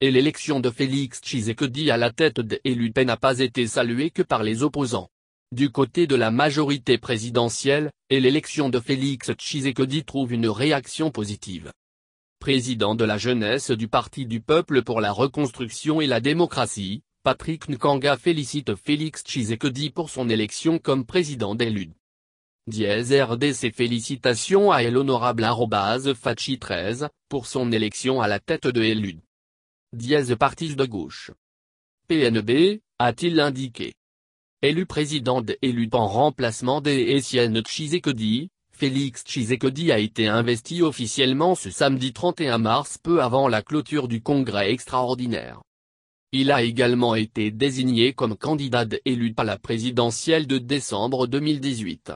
et l'élection de Félix Tshisekedi à la tête de n'a pas été saluée que par les opposants. Du côté de la majorité présidentielle, et l'élection de Félix Tshisekedi trouve une réaction positive. Président de la jeunesse du Parti du peuple pour la reconstruction et la démocratie, Patrick Nkanga félicite Félix Tshisekedi pour son élection comme président Diez Dièse RDC félicitations à l'honorable Fachi 13, pour son élection à la tête de dièse partis de gauche. PNB, a-t-il indiqué. Élu président de élu en remplacement des Essienne Tshisekedi, Félix Tshisekedi a été investi officiellement ce samedi 31 mars peu avant la clôture du congrès extraordinaire. Il a également été désigné comme candidat élu par la présidentielle de décembre 2018.